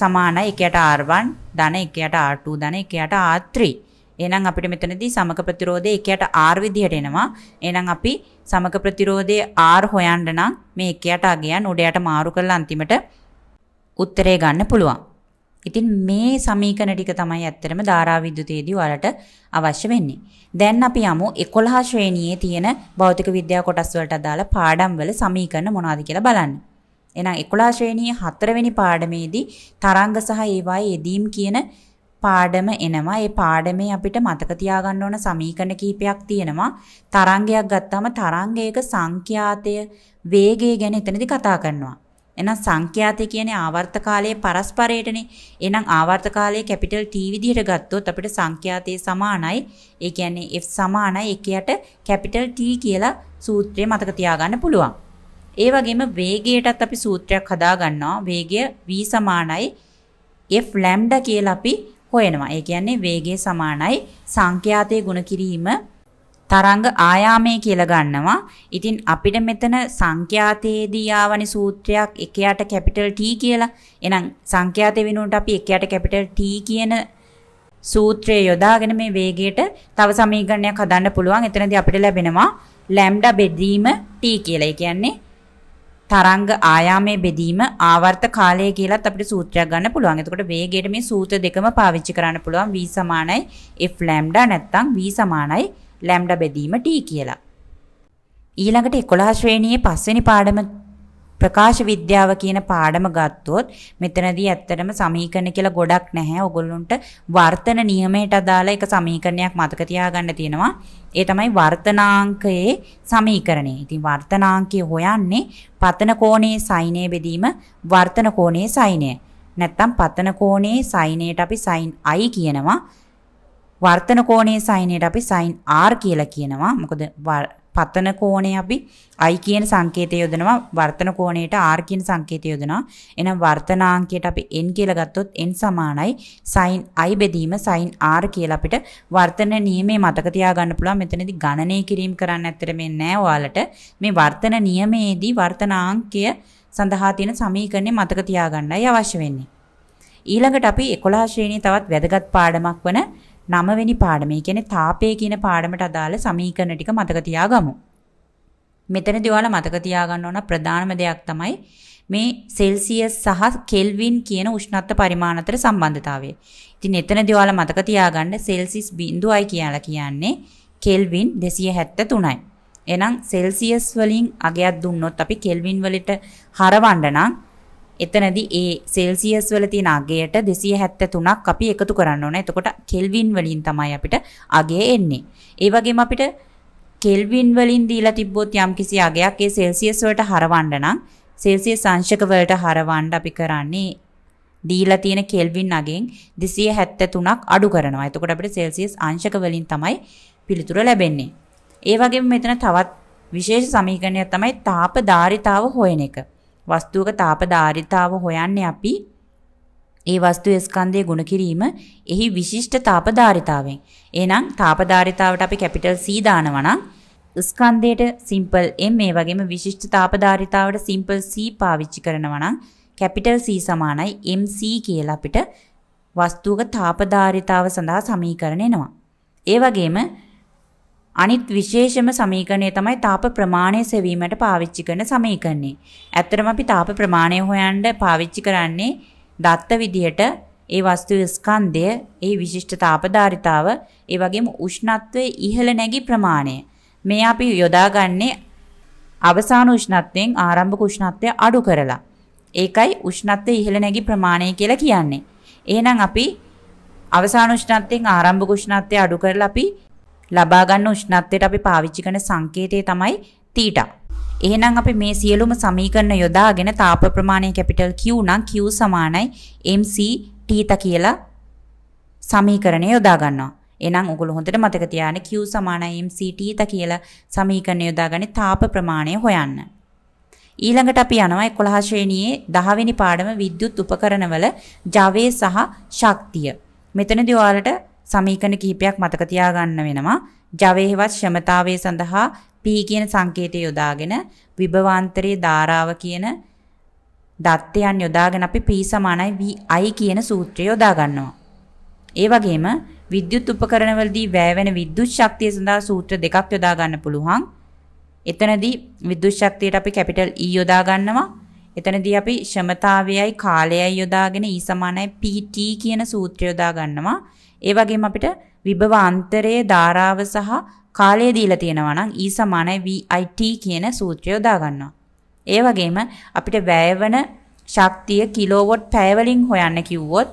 සමානයි එකයට R1 ධන එකයට R2 ධන එකයට R3 එහෙනම් අපිට මෙතනදී සමක ප්‍රතිරෝධය 1ට R විදිහට එනවා. එහෙනම් අපි සමක ප්‍රතිරෝධයේ R හොයන්න නම් මේ 1ට අගයන් උඩයට මාරු කරලා අන්තිමට උත්තරේ ගන්න පුළුවන්. ඉතින් මේ සමීකරණ ටික තමයි ඇත්තටම ධාරා විද්‍යුතයේදී ඔයාලට අවශ්‍ය වෙන්නේ. දැන් අපි යමු 11 ශ්‍රේණියේ තියෙන භෞතික විද්‍යා කොටස් වලට අදාළ පාඩම්වල සමීකරණ මොනවද කියලා බලන්න. එහෙනම් 11 ශ්‍රේණියේ 4 වෙනි පාඩමේදී තරංග සහ ඒවායේ යෙදීම් කියන පාඩම එනවා. ඒ පාඩමේ අපිට මතක තියාගන්න ඕන සමීකරණ කීපයක් තියෙනවා. තරංගයක් ගත්තාම තරංගයක සංඛ්‍යාතය වේගය ගැන එතනදි කතා කරනවා. එහෙනම් සංඛ්‍යාතය කියන්නේ ආවර්ත කාලයේ පරස්පරයටනේ. එහෙනම් ආවර්ත කාලයේ කැපිටල් T විදිහට ගත්තොත් අපිට සංඛ්‍යාතයේ සමානයි. ඒ කියන්නේ F සමානයි 1යට කැපිටල් T කියලා සූත්‍රය මතක තියාගන්න පුළුවන්. ඒ වගේම වේගයටත් අපි සූත්‍රයක් හදා ගන්නවා. වේගය v සමානයි F ලැම්ඩා කියලා අපි හොයනවා. ඒ කියන්නේ වේගය සමානයි සංඛ්‍යාතයේ ගුණ කිරීම තරංග ආයාමය කියලා ගන්නවා. ඉතින් අපිට මෙතන සංඛ්‍යාතයේදී ආවනි සූත්‍රයක් 1යට කැපිටල් T කියලා. එහෙනම් සංඛ්‍යාතය වෙනුවට අපි 1යට කැපිටල් T කියන සූත්‍රය යොදාගෙන මේ වේගයට තව සමීකරණයක් හදන්න පුළුවන්. එතනදී අපිට ලැබෙනවා ලැම්ඩා බෙදීම T කියලා. ඒ කියන්නේ තරංග ආයාමයේ බෙදීම ආවර්ත කාලය කියලත් අපිට සූත්‍රයක් ගන්න පුළුවන්. එතකොට වේගයට මේ සූත්‍ර දෙකම පාවිච්චි කරන්න පුළුවන් v සමානයි f ලැම්ඩා නැත්නම් v සමානයි ලැම්ඩා බෙදීම t කියලා. ඊළඟට 11 ශ්‍රේණියේ 5 වෙනි පාඩම ප්‍රකාශ විද්‍යාව කියන පාඩම ගත්තොත් මෙතනදී ඇත්තටම සමීකරණ කියලා ගොඩක් නැහැ. ඔගොල්ලොන්ට වර්තන නියමයට අදාළ එක සමීකරණයක් මතක තියාගන්න තියෙනවා. ඒ තමයි වර්තනාංකයේ සමීකරණය. ඉතින් වර්තනාංකය හොයන්නේ පතන කෝණයේ සයිනය බෙදීම වර්තන කෝණයේ සයිනය. නැත්තම් පතන කෝණයේ සයිනයට අපි සයින් i කියනවා. වර්තන කෝණයේ සයිනයට අපි සයින් r කියලා කියනවා. මොකද පතන කෝණේ අපි i කියන සංකේතය යොදනවා වර්තන කෝණයට r කියන සංකේතය යොදනවා එහෙනම් වර්තනාංකයට අපි n කියලා ගත්තොත් n සමානයි sin i බෙදීම sin r කියලා අපිට වර්තන නියමයේ මතක තියාගන්න පුළුවන් මෙතනදී ගණනය කිරීම කරන්න ඇත්තට මේ නෑ ඔයාලට මේ වර්තන නියමයේදී වර්තනාංකය සඳහා තියෙන සමීකරණය මතක තියාගන්නයි අවශ්‍ය වෙන්නේ ඊළඟට අපි 11 ශ්‍රේණියේ තවත් වැදගත් පාඩමක් වන නවවෙනි පාඩම. ඒ කියන්නේ තාපය කියන පාඩමට අදාළ සමීකරණ ටික මතක තියාගමු. මෙතනදී ඔයාලා මතක තියාගන්න ඕන ප්‍රධානම දෙයක් තමයි මේ සෙල්සියස් සහ කෙල්වින් කියන උෂ්ණත්ව පරිමාණ අතර සම්බන්ධතාවය. ඉතින් එතනදී ඔයාලා මතක තියාගන්න සෙල්සියස් 0යි කියලා කියන්නේ කෙල්වින් 273යි. එහෙනම් සෙල්සියස් වලින් අගයක් දුන්නොත් අපි කෙල්වින් වලට හරවන්න නම් එතනදී ඒ සෙල්සියස් වල තියෙන අගයට 273ක් අපි එකතු කරන්න ඕන. එතකොට කෙල්වින් වලින් තමයි අපිට අගය එන්නේ. ඒ වගේම අපිට කෙල්වින් වලින් දීලා තිබ්බොත් යම්කිසි අගයක් ඒ සෙල්සියස් වලට හරවන්න නම් සෙල්සියස් අංශක වලට හරවන්න අපි කරන්නේ දීලා තියෙන කෙල්වින් අගෙන් 273ක් අඩු කරනවා. එතකොට අපිට සෙල්සියස් අංශක වලින් තමයි පිළිතුර ලැබෙන්නේ. ඒ වගේම මෙතන තවත් විශේෂ සමීකරණයක් තමයි තාප ධාරිතාව හොයන එක. වස්තුවක තාප ධාරිතාව හොයන්නේ අපි ඒ වස්තුවේ ස්කන්ධයේ ගුණ කිරීම එහි විශිෂ්ට තාප ධාරිතාවෙන්. එහෙනම් තාප ධාරිතාවට අපි කැපිටල් C දානවා නම් ස්කන්ධයට සිම්පල් M ඒ වගේම විශිෂ්ට තාප ධාරිතාවට සිම්පල් C පාවිච්චි කරනවා නම් කැපිටල් C සමානයි MC කියලා අපිට වස්තුවක තාප ධාරිතාව සඳහා සමීකරණ එනවා. ඒ වගේම අනිත් විශේෂම සමීකරණය තමයි තාප ප්‍රමාණය සෙවීමට පාවිච්චි කරන සමීකරණේ. ඇත්තටම අපි තාප ප්‍රමාණය හොයන්න පාවිච්චි කරන්නේ දත්ත විදිහට ඒ වස්තුවේ ස්කන්ධය, ඒ විශිෂ්ට තාප ධාරිතාව, ඒ වගේම උෂ්ණත්වයේ ඉහළ නැගී ප්‍රමාණය. මේ අපි යොදාගන්නේ අවසාන උෂ්ණත්වයෙන් ආරම්භක උෂ්ණත්වය අඩු කරලා. ඒකයි උෂ්ණත්වයේ ඉහළ නැගී ප්‍රමාණය කියලා කියන්නේ. එහෙනම් අපි අවසාන උෂ්ණත්වයෙන් ආරම්භක උෂ්ණත්වය අඩු කරලා අපි ලබා ගන්න උෂ්ණත්වයට අපි පාවිච්චි කරන සංකේතය තමයි තීටා. එහෙනම් අපි මේ සියලුම සමීකරණ යොදාගෙන තාප ප්‍රමාණය කැපිටල් Q නම් Q සමානයි mc තීතා කියලා සමීකරණය යොදා ගන්නවා. එහෙනම් ඔයගොල්ලෝ හොඳට මතක තියාගන්න Q සමානයි mc තීතා කියලා සමීකරණය යොදාගන්නේ තාප ප්‍රමාණය හොයන්න. ඊළඟට අපි යනවා 11 ශ්‍රේණියේ 10 වෙනි පාඩම විද්‍යුත් උපකරණවල ජවයේ සහ ශක්තිය. මෙතනදී ඔයාලට සමීකරණ කිහිපයක් මතක තියාගන්න වෙනවා. ජවයේවත් ක්ෂමතාවය සඳහා P කියන සංකේතය යොදාගෙන විභවාන්තරයේ ධාරාව කියන දත්තයන් යොදාගෙන අපි P සමානයි VI කියන සූත්‍රය යොදා ගන්නවා. ඒ වගේම විද්‍යුත් උපකරණවලදී වැයවෙන විද්‍යුත් ශක්තිය සඳහා සූත්‍ර දෙකක් යොදා ගන්න පුළුවන්. එතනදී විද්‍යුත් ශක්තියට අපි කැපිටල් E යොදා ගන්නවා. එතනදී අපි ක්ෂමතාවයයි කාලයයි යොදාගෙන E සමානයි PT කියන සූත්‍රය යොදා ගන්නවා. ඒ වගේම අපිට විභව අන්තරයේ ධාරාව සහ කාලය දීලා තියෙනවා නම් E VIT කියන සූත්‍රය යොදා ගන්නවා. ඒ වගේම අපිට වැයවන ශක්තිය කිලෝවොට් පැය වලින් හොයන්න කිව්වොත්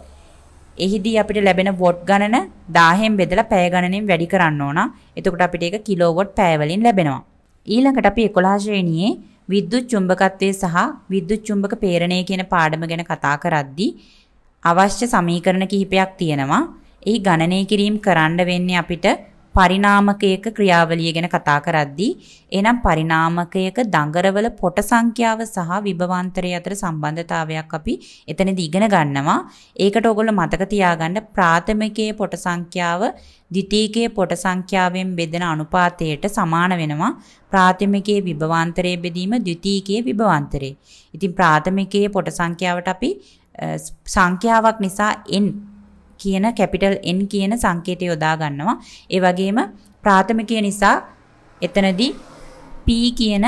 එහිදී අපිට ලැබෙන වොට් ගණන 1000න් බෙදලා පැය ගණනෙන් වැඩි කරන්න ඕන. එතකොට අපිට ඒක කිලෝවොට් පැය වලින් ලැබෙනවා. ඊළඟට අපි 11 ශ්‍රේණියේ විද්‍යුත් චුම්බකත්වය සහ විද්‍යුත් චුම්බක පේරණය කියන පාඩම ගැන කතා කරද්දී අවශ්‍ය සමීකරණ කිහිපයක් තියෙනවා. එහි ගණනය කිරීම කරන්න වෙන්නේ අපිට පරිණාමකයක ක්‍රියාවලිය ගැන කතා කරද්දී එනම් පරිණාමකයක දඟරවල පොට සංඛ්‍යාව සහ විභවාන්තරය අතර සම්බන්ධතාවයක් අපි එතනදී ඉගෙන ගන්නවා. ඒකට ඔයගොල්ලෝ මතක තියාගන්න ප්‍රාථමිකයේ පොට සංඛ්‍යාව ද්විතීකයේ පොට සංඛ්‍යාවෙන් බෙදෙන අනුපාතයට සමාන වෙනවා. ප්‍රාථමිකයේ විභවාන්තරයේ බෙදීම ද්විතීකයේ විභවාන්තරේ. ඉතින් ප්‍රාථමිකයේ පොට සංඛ්‍යාවට අපි සංඛ්‍යාවක් නිසා n කියන කැපිටල් N කියන සංකේතය යොදා ගන්නවා. ඒ වගේම ප්‍රාථමිකය නිසා එතනදී P කියන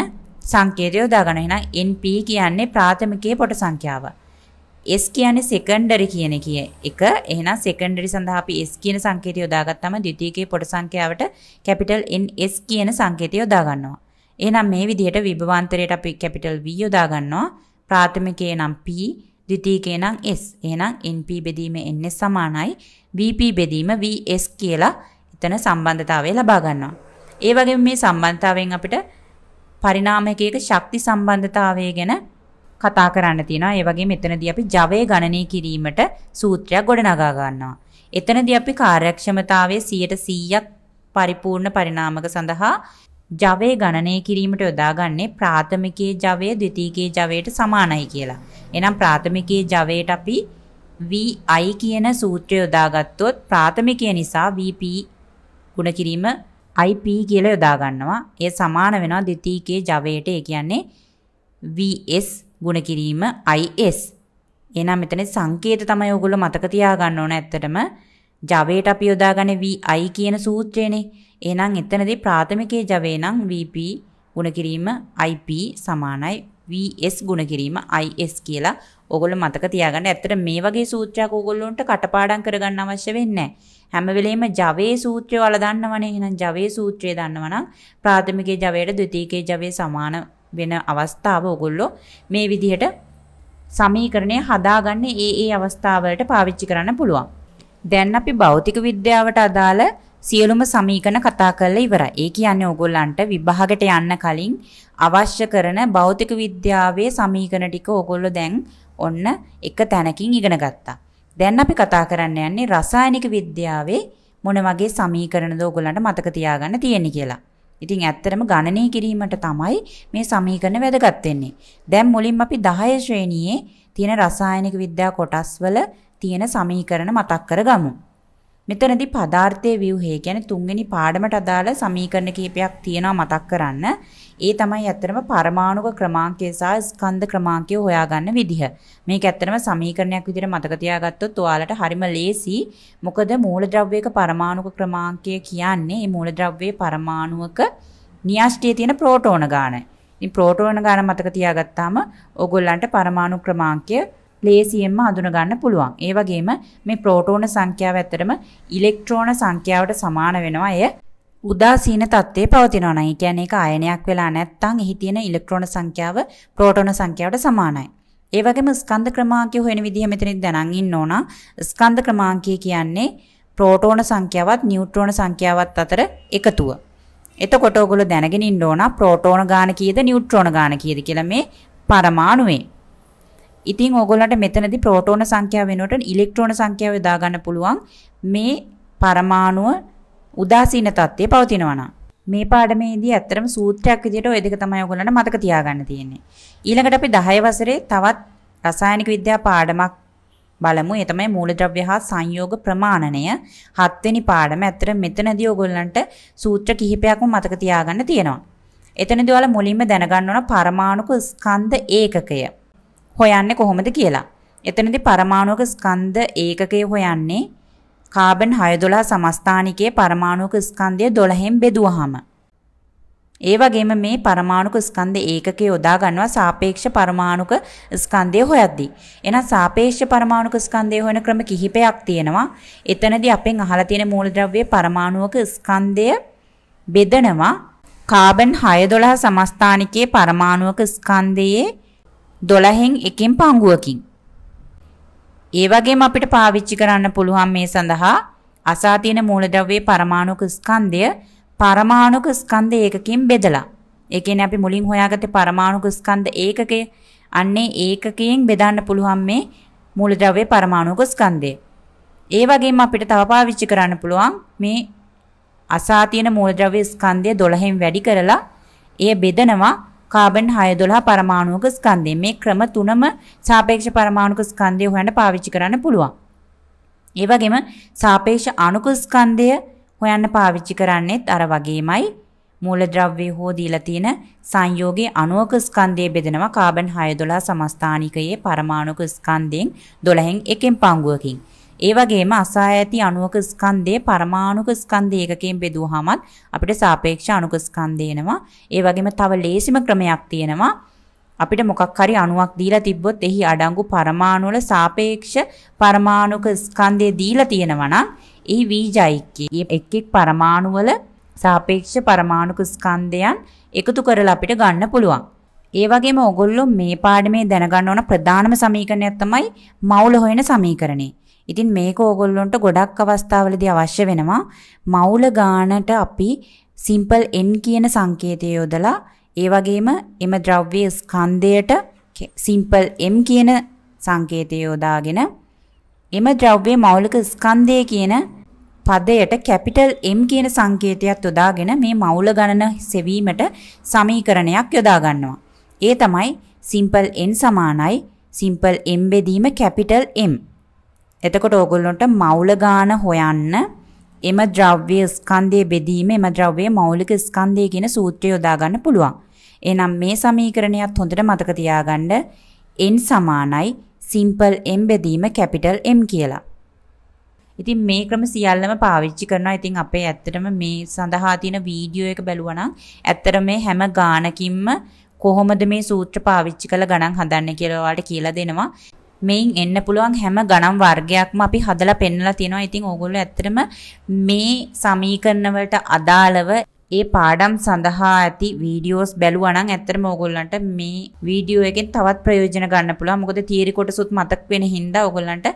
සංකේතය යොදා ගන්නවා. එහෙනම් NP කියන්නේ ප්‍රාථමිකයේ පොට සංඛ්‍යාව. S කියන්නේ සෙකන්ඩරි කියන කිය එක. එහෙනම් සෙකන්ඩරි සඳහා අපි S කියන සංකේතය යොදාගත්තාම ද්විතීකයේ පොට සංඛ්‍යාවට කැපිටල් NS කියන සංකේතය යොදා ගන්නවා. එහෙනම් මේ විදිහට විභවාන්තරයට අපි කැපිටල් V යොදා ගන්නවා. ප්‍රාථමිකයේ නම් P ද්විතීකය නම් S. එහෙනම් NP බෙදීම NS සමානයි VP බෙදීම VS කියලා එතන සම්බන්ධතාවය ලබා ගන්නවා. ඒ වගේම මේ සම්බන්ධතාවයෙන් අපිට පරිණාමකයක ශක්ති සම්බන්ධතාවය ගැන කතා කරන්න තියෙනවා. ඒ වගේම එතනදී අපි ජවය ගණනය කිරීමට සූත්‍රයක් ගොඩනගා ගන්නවා. එතනදී අපි කාර්යක්ෂමතාවයේ 100%ක් පරිපූර්ණ පරිණාමක සඳහා ජවයේ ගණනය කිරීමට යොදාගන්නේ ප්‍රාථමිකයේ ජවය ද්විතීකයේ ජවයට සමානයි කියලා. එහෙනම් ප්‍රාථමිකයේ ජවයට අපි VI කියන සූත්‍රය යොදාගත්තොත් ප්‍රාථමිකය නිසා VP ගුණ කිරීම IP කියලා යොදාගන්නවා. ඒ සමාන වෙනවා ද්විතීකයේ ජවයට. ඒ කියන්නේ VS ගුණ කිරීම IS. එහෙනම් මෙතන සංකේත තමයි ඔයගොල්ලෝ මතක තියාගන්න ඕන ඇත්තටම. ජවයට අපි යොදාගන්නේ VI කියන සූත්‍රයනේ. එහෙනම් එතනදී ප්‍රාථමිකයේ ජවය නම් VP ගුණ කිරීම IP සමානයි VS ගුණ කිරීම IS කියලා ඕගොල්ලෝ මතක තියාගන්න. ඇත්තට මේ වගේ සූත්‍රයක් ඕගොල්ලොන්ට කටපාඩම් කරගන්න අවශ්‍ය වෙන්නේ හැම වෙලෙම ජවයේ සූත්‍රය වල දන්නවනේ. එහෙනම් ජවයේ සූත්‍රය දන්නවනම් ප්‍රාථමිකයේ ජවයට ද්විතීකයේ ජවය සමාන වෙන අවස්ථාව ඕගොල්ලෝ මේ විදිහට සමීකරණය හදාගන්නේ ඒ ඒ අවස්ථාවලට පාවිච්චි කරන්න පුළුවන්. දැන් අපි භෞතික විද්‍යාවට අදාළ සියලුම සමීකරණ කතා කරලා ඉවරයි. ඒ කියන්නේ ඕගොල්ලන්ට විභාගයට යන්න කලින් අවශ්‍ය කරන භෞතික විද්‍යාවේ සමීකරණ ටික ඕගොල්ලෝ දැන් ඔන්න එක තැනකින් ඉගෙන ගත්තා. දැන් අපි කතා කරන්න යන්නේ රසායනික විද්‍යාවේ මොන වගේ සමීකරණද ඕගොල්ලන්ට මතක තියාගන්න තියෙන්නේ කියලා. ඉතින් ඇත්තටම ගණනය කිරීමට තමයි මේ සමීකරණ වැදගත් වෙන්නේ. දැන් මුලින්ම අපි 10 ශ්‍රේණියේ තියෙන රසායනික විද්‍යා කොටස් වල තියෙන සමීකරණ මතක් කරගමු. මෙතනදී පදාර්ථයේ ව්‍යුහය කියන්නේ තුන්වෙනි පාඩමට අදාළ සමීකරණ කීපයක් තියෙනවා මතක් කරන්න. ඒ තමයි ඇත්තටම පරමාණුක ක්‍රමාංකය සහ ස්කන්ධ ක්‍රමාංකය හොයාගන්න විදිහ. මේක ඇත්තටම සමීකරණයක් විදිහට මතක තියාගත්තොත් ඔයාලට හරිම ලේසි. මොකද මූලද්‍රව්‍යයක පරමාණුක ක්‍රමාංකය කියන්නේ මේ මූලද්‍රව්‍යයේ පරමාණුක න්‍යෂ්ටියේ තියෙන ප්‍රෝටෝන ගාන. ඉතින් ප්‍රෝටෝන ගාන මතක තියාගත්තාම ඕගොල්ලන්ට පරමාණු ක්‍රමාංකය ලේසියෙන්ම හඳුනගන්න පුළුවන්. ඒ වගේම මේ ප්‍රෝටෝන සංඛ්‍යාව ඇත්තටම ඉලෙක්ට්‍රෝන සංඛ්‍යාවට සමාන වෙනවා. එය උදාසීන තත්ත්වයේ පවතිනවා නම්, ඒ කියන්නේ ඒක අයනයක් වෙලා නැත්නම් එහි තියෙන ඉලෙක්ට්‍රෝන සංඛ්‍යාව ප්‍රෝටෝන සංඛ්‍යාවට සමානයි. ඒ වගේම ස්කන්ධ ක්‍රමාංකය හොයන විදිහ මෙතනදී දැනන් ඉන්න ඕන. ස්කන්ධ ක්‍රමාංකය කියන්නේ ප්‍රෝටෝන සංඛ්‍යාවත් නියුට්‍රෝන සංඛ්‍යාවත් අතර එකතුව. එතකොට ඔයගොල්ලෝ දැනගෙන ඉන්න ඕන ප්‍රෝටෝන ගාන කීයද නියුට්‍රෝන ගාන කීයද කියලා මේ පරමාණුවේ ඉතින් ඕගොල්ලන්ට මෙතනදී ප්‍රෝටෝන සංඛ්‍යාව වෙනුවට ඉලෙක්ට්‍රෝන සංඛ්‍යාව යොදා ගන්න පුළුවන් මේ පරමාණුව උදාසීන තත්ත්වයේ පවතිනවා නම්. මේ පාඩමේදී ඇත්තටම සූත්‍රයක් විදිහට ওই දෙක තමයි ඔයගොල්ලන්ට මතක තියාගන්න තියෙන්නේ. ඊළඟට අපි 10 වසරේ තවත් රසායනික විද්‍යා පාඩමක් බලමු. ඒ තමයි මූලද්‍රව්‍ය හා සංයෝග ප්‍රමාණනය 7 වෙනි පාඩම. ඇත්තට මෙතනදී ඔයගොල්ලන්ට සූත්‍ර කිහිපයක්ම මතක තියාගන්න තියෙනවා. එතනදී ඔයාලා මුලින්ම දැනගන්න ඕන පරමාණුක ස්කන්ධ ඒකකය. හොයන්නේ කොහොමද කියලා. එතනදී පරමාණුක ස්කන්ධ ඒකකය හොයන්නේ කාබන් 612 සමස්ථානිකයේ පරමාණුක ස්කන්ධය 12න් බෙදුවහම. ඒ වගේම මේ පරමාණුක ස්කන්ධ ඒකකය යොදා ගන්නවා සාපේක්ෂ පරමාණුක ස්කන්ධය හොයද්දී. එහෙනම් සාපේක්ෂ පරමාණුක ස්කන්ධය හොයන ක්‍රම කිහිපයක් තියෙනවා. එතනදී අපෙන් අහලා තියෙන මූලද්‍රව්‍ය පරමාණුක ස්කන්ධය බෙදනවා කාබන් 612 සමස්ථානිකයේ පරමාණුක ස්කන්ධයේ 12න් එකෙන් පංගුවකින්. ඒ වගේම අපිට පාවිච්චි කරන්න පුළුවන් මේ සඳහා අසා තියෙන මූලද්‍රව්‍යයේ පරමාණුක ස්කන්ධය පරමාණුක ස්කන්ධ ඒකකින් බෙදලා. ඒ කියන්නේ අපි මුලින් හොයාගත්තේ පරමාණුක ස්කන්ධ ඒකකය. අන්නේ ඒකකයෙන් බෙදන්න පුළුවන් මේ මූලද්‍රව්‍යයේ පරමාණුක ස්කන්ධය. ඒ වගේම අපිට තව පාවිච්චි කරන්න පුළුවන් මේ අසා තියෙන මූලද්‍රව්‍ය ස්කන්ධය 12න් වැඩි කරලා එය බෙදනවා කාබන් 612 පරමාණුක ස්කන්ධය. මේ ක්‍රම තුනම සාපේක්ෂ පරමාණුක ස්කන්ධය හොයන්න පාවිච්චි කරන්න පුළුවන්. ඒ වගේම සාපේක්ෂ අණුක ස්කන්ධය හොයන්න පාවිච්චි කරන්නේත් අර වගේමයි මූලද්‍රව්‍ය හෝ දීලා තියෙන සංයෝගයේ අණුක ස්කන්ධය බෙදෙනවා කාබන් 612 සමස්ථානිකයේ පරමාණුක ස්කන්ධයෙන් 12න් එකෙන් පංගුවකින්. ඒ වගේම අසහාය ඇති අණුක ස්කන්ධය පරමාණුක ස්කන්ධය එකකෙන් බෙදුවාමත් අපිට සාපේක්ෂ අණුක ස්කන්ධය එනවා. ඒ වගේම තව ලේසිම ක්‍රමයක් තියෙනවා. අපිට මොකක් හරි අණුවක් දීලා තිබ්බොත් එහි අඩංගු පරමාණු වල සාපේක්ෂ පරමාණුක ස්කන්ධය දීලා තියෙනවා නම් එහි වීජයි එක් එක් පරමාණු වල සාපේක්ෂ පරමාණුක ස්කන්ධයන් එකතු කරලා අපිට ගන්න පුළුවන්. ඒ වගේම ඕගොල්ලෝ මේ පාඩමේ දැනගන්න ඕන ප්‍රධානම සමීකරණයක් තමයි මවුල හොයන සමීකරණේ. ඉතින් මේක ඕගොල්ලොන්ට ගොඩක් අවස්ථාවලදී අවශ්‍ය වෙනවා. මවුල ගානට අපි සිම්පල් n කියන සංකේතය යොදලා ඒ වගේම එම ද්‍රව්‍ය ස්කන්ධයට සිම්පල් m කියන සංකේතය යොදාගෙන එම ද්‍රව්‍යයේ මৌলিක ස්කන්ධය කියන පදයට කැපිටල් M කියන සංකේතයත් යොදාගෙන මේ මෞල ගණන සෙවීමට සමීකරණයක් යොදා ගන්නවා. ඒ තමයි simple n සමානයි simple m බෙදීම කැපිටල් M. එතකොට ඕගොල්ලොන්ට මවුල ගාන හොයන්න එම ද්‍රව්‍ය ස්කන්ධයේ බෙදීම එම ද්‍රව්‍යයේ මৌলিক ස්කන්ධය කියන සූත්‍රය යොදා ගන්න පුළුවන්. එහෙනම් මේ සමීකරණයත් හොඳට මතක තියාගන්න n සමානයි simple m බෙදීම capital M කියලා. ඉතින් මේ ක්‍රම සියල්ලම පාවිච්චි කරනවා. ඉතින් අපේ ඇත්තටම මේ සඳහා තියෙන වීඩියෝ එක බැලුවා නම් ඇත්තට මේ හැම ගානකින්ම කොහොමද මේ සූත්‍ර පාවිච්චි කරලා ගණන් හදන්නේ කියලා ඔයාලට කියලා දෙනවා. මේන් එන්න පුළුවන් හැම ගණන් වර්ගයක්ම අපි හදලා පෙන්නලා තියෙනවා. ඉතින් ඕගොල්ලෝ ඇත්තටම මේ සමීකරණ වලට අදාළව ඒ පාඩම් සඳහා ඇති වීඩියෝස් බැලුවා නම් ඇත්තටම ඕගොල්ලන්ට මේ වීඩියෝ එකෙන් තවත් ප්‍රයෝජන ගන්න පුළුවන්. මොකද තියරි කොටසුත් මතක් වෙන හින්දා ඕගොල්ලන්ට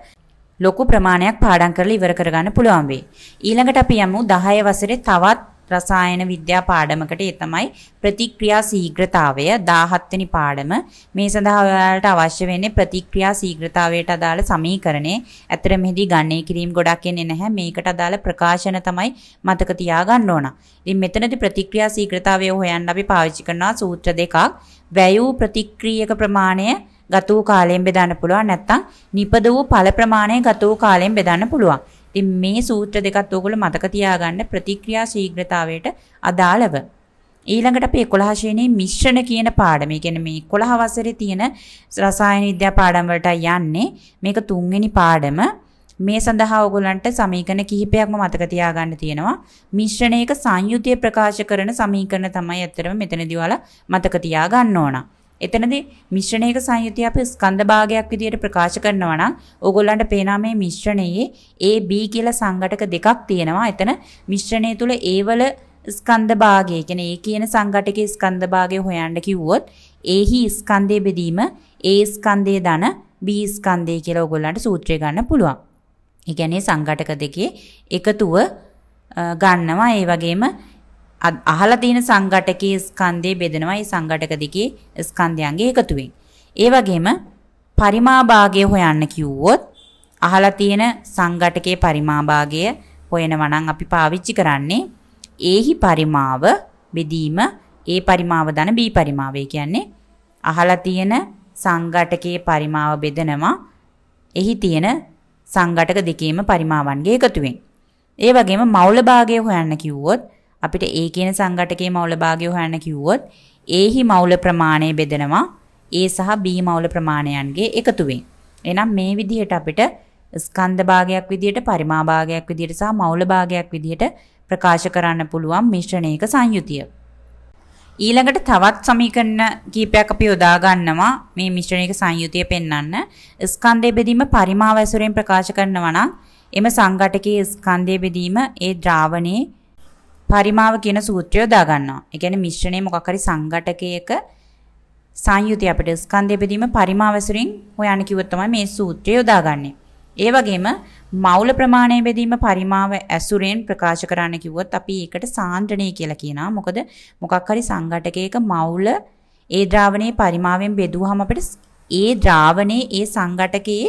ලොකු ප්‍රමාණයක් පාඩම් කරලා ඉවර කරගන්න පුළුවන් වෙයි. ඊළඟට අපි යමු 10 වසරේ තවත් රසායන විද්‍යා පාඩමකට ඒ තමයි ප්‍රතික්‍රියා ශීඝ්‍රතාවය 17 වෙනි පාඩම. මේ සඳහා ඔයාලට අවශ්‍ය වෙන්නේ ප්‍රතික්‍රියා ශීඝ්‍රතාවයට අදාළ සමීකරණේ. ඇත්තට මෙහිදී ගණනය කිරීම ගොඩක් එන්නේ නැහැ. මේකට අදාළ ප්‍රකාශන තමයි මතක තියාගන්න ඕන. ඉතින් මෙතනදී ප්‍රතික්‍රියා ශීඝ්‍රතාවය හොයන්න අපි පාවිච්චි කරනවා සූත්‍ර දෙකක්. වැයූ ප්‍රතික්‍රියක ප්‍රමාණය ගත වූ කාලයෙන් බෙදන්න පුළුවන් නැත්නම් නිපද වූ ඵල ප්‍රමාණය ගත වූ කාලයෙන් බෙදන්න පුළුවන්. ඉතින් මේ සූත්‍ර දෙකත් ඕගොල්ලෝ මතක තියාගන්න ප්‍රතික්‍රියා ශීඝ්‍රතාවයට අදාළව. ඊළඟට අපි 11 ශ්‍රේණියේ මිශ්‍රණ කියන පාඩම. ඒ කියන්නේ මේ 11 වසරේ තියෙන රසායන විද්‍යා පාඩම් වලට යන්නේ. මේක තුන්වෙනි පාඩම. මේ සඳහා ඔයගොල්ලන්ට සමීකරණ කිහිපයක්ම මතක තියාගන්න තියෙනවා. මිශ්‍රණයක සංයුතිය ප්‍රකාශ කරන සමීකරණ තමයි ඇත්තටම මෙතනදී ඔයාලා මතක තියාගන්න ඕන. එතනදී මිශ්‍රණයක සංයුතිය අපි ස්කන්ධ භාගයක් විදියට ප්‍රකාශ කරනවා නම් ඕගොල්ලන්ට පේනා මේ මිශ්‍රණයේ A B කියලා සංඝටක දෙකක් තියෙනවා. එතන මිශ්‍රණය තුල A වල ස්කන්ධ භාගය කියන්නේ A කියන සංඝටකයේ ස්කන්ධ භාගය හොයන්න කිව්වොත් A හි ස්කන්ධයේ බෙදීම A ස්කන්ධයේ ධන B ස්කන්ධය කියලා ඕගොල්ලන්ට සූත්‍රය ගන්න පුළුවන්. ඒ කියන්නේ සංඝටක දෙකේ එකතුව ගන්නවා. ඒ වගේම අහලා තියෙන සංඝටකයේ ස්කන්ධය බෙදෙනවා ඒ සංඝටක දෙකේ ස්කන්ධයන්ගේ එකතුවෙන්. ඒ වගේම පරිමාභාගය හොයන්න කිව්වොත් අහලා තියෙන සංඝටකයේ පරිමාභාගය හොයනවා නම් අපි පාවිච්චි කරන්නේ ඒහි පරිමාව බෙදීම ඒ පරිමාව දන B පරිමාව. ඒ කියන්නේ අහලා තියෙන සංඝටකයේ පරිමාව බෙදනවා එහි තියෙන සංඝටක දෙකේම පරිමාවන්ගේ එකතුවෙන්. ඒ වගේම මෞල භාගය හොයන්න කිව්වොත් අපිට ඒ කියන සංඝටකයේ මවුල භාගය හොයන්න කිව්වොත් ඒහි මවුල ප්‍රමාණය බෙදෙනවා ඒ සහ B මවුල ප්‍රමාණයන්ගේ එකතුවෙන්. එහෙනම් මේ විදිහට අපිට ස්කන්ධ භාගයක් විදිහට පරිමා භාගයක් විදිහට සහ මවුල භාගයක් විදිහට ප්‍රකාශ කරන්න පුළුවන් මිශ්‍රණයක සංයුතිය. ඊළඟට තවත් සමීකරණ කීපයක් අපි යොදා ගන්නවා මේ මිශ්‍රණයක සංයුතිය පෙන්වන්න. ස්කන්ධය බෙදීම පරිමාව ඇසුරෙන් ප්‍රකාශ කරනවා නම් එම සංඝටකයේ ස්කන්ධය බෙදීම ඒ ද්‍රාවණයේ පරිමාව කියන සූත්‍රය දාගන්නවා. ඒ කියන්නේ මිශ්‍රණය මොකක් හරි සංඝටකයක සංයුති අපිට ස්කන්ධය බෙදීම පරිමාව ඇසුරින් හොයන්න කිව්වොත් තමයි මේ සූත්‍රය යොදාගන්නේ. ඒ වගේම මෞල ප්‍රමාණය බෙදීම පරිමාව ඇසුරෙන් ප්‍රකාශ කරන්න කිව්වොත් අපි ඒකට සාන්ද්‍රණය කියලා කියනවා. මොකද මොකක් හරි සංඝටකයක මෞල ඒ ද්‍රාවණයේ පරිමාවෙන් බෙදුවහම අපිට ඒ ද්‍රාවණයේ ඒ සංඝටකයේ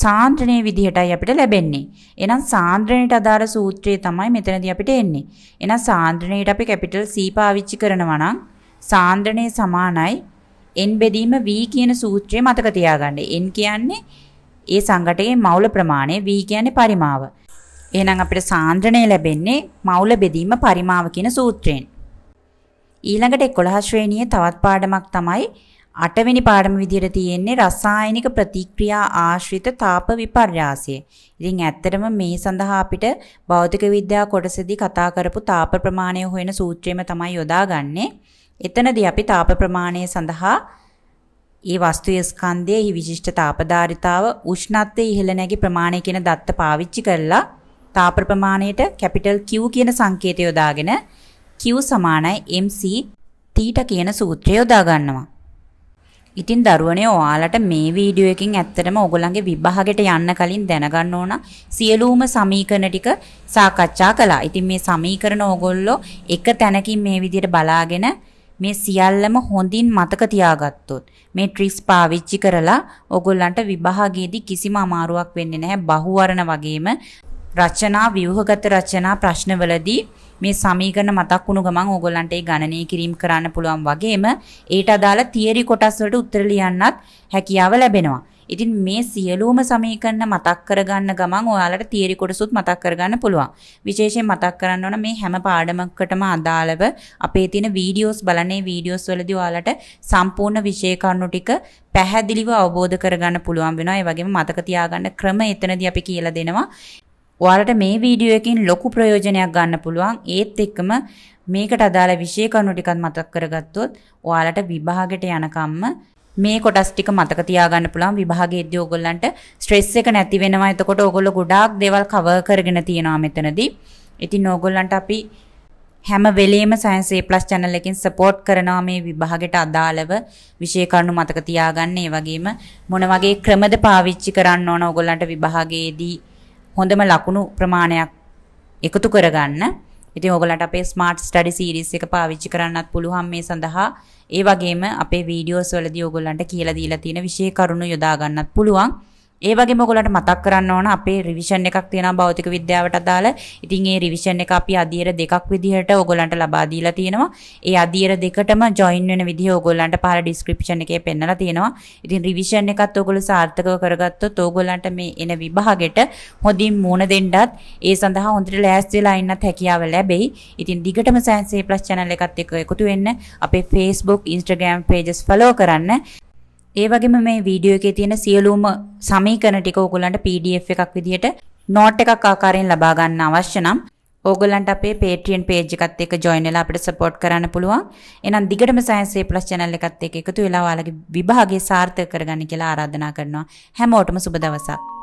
සාන්ද්‍රණයේ විදිහටයි අපිට ලැබෙන්නේ. එහෙනම් සාන්ද්‍රණයට අදාළ සූත්‍රය තමයි මෙතනදී අපිට එන්නේ. එහෙනම් සාන්ද්‍රණයට අපි කැපිටල් C පාවිච්චි කරනවා නම් සාන්ද්‍රණය සමානයි n බෙදීම v කියන සූත්‍රය මතක තියාගන්න. n කියන්නේ ඒ සංගටයේ මවුල ප්‍රමාණය, v කියන්නේ පරිමාව. එහෙනම් අපිට සාන්ද්‍රණය ලැබෙන්නේ මවුල බෙදීම පරිමාව කියන සූත්‍රයෙන්. ඊළඟට 11 ශ්‍රේණියේ තවත් පාඩමක් තමයි අටවෙනි පාඩම විදිහට තියෙන්නේ රසායනික ප්‍රතික්‍රියා ආශ්‍රිත තාප විපර්යාසය. ඉතින් ඇත්තටම මේ සඳහා අපිට භෞතික විද්‍යා කොටසේදී කතා කරපු තාප ප්‍රමාණය හොයන සූත්‍රයම තමයි යොදාගන්නේ. එතනදී අපි තාප ප්‍රමාණය සඳහා ඒ වස්තුයේ ස්කන්ධයේ විශිෂ්ට තාපධාරිතාව, උෂ්ණත්වයේ ඉහළ නැගී ප්‍රමාණය කියන දත්ත පාවිච්චි කරලා තාප ප්‍රමාණයට කැපිටල් Q කියන සංකේතය යොදාගෙන Q සමානයි mc තීටා කියන සූත්‍රය යොදා ගන්නවා. ඉතින් දරුවනේ ඔයාලට මේ වීඩියෝ එකකින් ඇත්තටම ඕගොල්ලන්ගේ විභාගයට යන්න කලින් දැනගන්න ඕන සියලුම සමීකරණ ටික සාකච්ඡා කළා. ඉතින් මේ සමීකරණ ඕගොල්ලෝ එක තැනකින් මේ විදිහට බලාගෙන මේ සියල්ලම හොඳින් මතක තියාගත්තොත් මේ ට්‍රික්ස් පාවිච්චි කරලා ඕගොල්ලන්ට විභාගයේදී කිසිම අමාරුවක් වෙන්නේ නැහැ. බහුවරණ වගේම රචනා ව්‍යුහගත රචනා ප්‍රශ්නවලදී මේ සමීකරණ මතක් වුණු ගමන් ඕගොල්ලන්ට ඒ ගණනය කිරීම කරන්න පුළුවන් වගේම ඒට අදාළ තියරි කොටස් වලට උත්තර ලියන්නත් හැකියාව ලැබෙනවා. ඉතින් මේ සියලුම සමීකරණ මතක් කරගන්න ගමන් ඔයාලට තියරි කොටසුත් මතක් කරගන්න පුළුවන්. විශේෂයෙන් මතක් කරන්න ඕන මේ හැම පාඩමකටම අදාළව අපේ තියෙන වීඩියෝස් බලන්නේ වීඩියෝස් වලදී ඔයාලට සම්පූර්ණ විෂය කරුණු ටික පැහැදිලිව අවබෝධ කරගන්න පුළුවන් වෙනවා. ඒ වගේම මතක තියාගන්න ක්‍රම එතනදී අපි කියලා දෙනවා. ඔයාලට මේ වීඩියෝ එකෙන් ලොකු ප්‍රයෝජනයක් ගන්න පුළුවන්. ඒත් එක්කම මේකට අදාළ විශේෂ කරුණු ටිකක් මතක් කරගත්තොත් ඔයාලට විභාගෙට යනකම්ම මේ කොටස් ටික මතක තියාගන්න පුළුවන් විභාගයේදී ඕගොල්ලන්ට ස්ට්‍රෙස් එක නැති වෙනවා. එතකොට ඕගොල්ලෝ ගොඩාක් දේවල් කවර් කරගෙන තියෙනවා මෙතනදී. ඉතින් ඕගොල්ලන්ට අපි හැම වෙලේම සයන්ස් A+ channel එකෙන් support කරනවා මේ විභාගයට අදාළව විෂය කරුණු මතක තියාගන්න. ඒ වගේම මොන වගේ ක්‍රමද පාවිච්චි කරන්න ඕන ඕගොල්ලන්ට විභාගයේදී හොඳම ලකුණු ප්‍රමාණයක් එකතු කරගන්න. ඉතින් ඕගලන්ට අපේ ස්මාර්ට් ස්ටඩි සීරීස් එක පාවිච්චි කරන්නත් පුළුවන් මේ සඳහා. ඒ වගේම අපේ වීඩියෝස් වලදී ඕගලන්ට කියලා දීලා තියෙන විශේෂ කරුණු යොදා ගන්නත් පුළුවන්. ඒ වගේම ඔයගොල්ලන්ට මතක් කරන්න ඕන අපේ රිවිෂන් එකක් තියෙනවා භෞතික විද්‍යාවට අදාළ. ඉතින් ඒ රිවිෂන් එක අපි අදියර දෙකක් විදිහට ඔයගොල්ලන්ට ලබා දීලා තියෙනවා. ඒ අදියර දෙකටම ජොයින් වෙන විදිහ ඔයගොල්ලන්ට පහල ඩිස්ක්‍රිප්ෂන් එකේ පෙන්නලා තියෙනවා. ඉතින් රිවිෂන් එකත් ඔයගොල්ලෝ සාර්ථකව කරගත්තොත් ඔයගොල්ලන්ට මේ එන විභාගෙට හොඳින් මුණ දෙන්නත් ඒ සඳහා හොඳට ලෑස්ති වෙලා ඉන්නත් හැකියාව ලැබෙයි. ඉතින් දිගටම සයන්ස් A+ channel එකත් එක්ක එකතු වෙන්න අපේ Facebook, Instagram pages follow කරන්න. ඒ වගේම මේ වීඩියෝ එකේ තියෙන සියලුම සමීකරණ ටික ඕගොල්ලන්ට PDF එකක් විදිහට note එකක් ආකාරයෙන් ලබා ගන්න අවශ්‍ය නම් ඕගොල්ලන්ට අපේ Patreon page එකත් එක්ක join වෙලා අපිට support කරන්න පුළුවන්. එහෙනම් දිගටම Science A+ channel එකත් එක්ක එකතු වෙලා ඔයාලගේ විභාගය සාර්ථක කරගන්න කියලා ආරාධනා කරනවා. හැමෝටම සුබ දවසක්.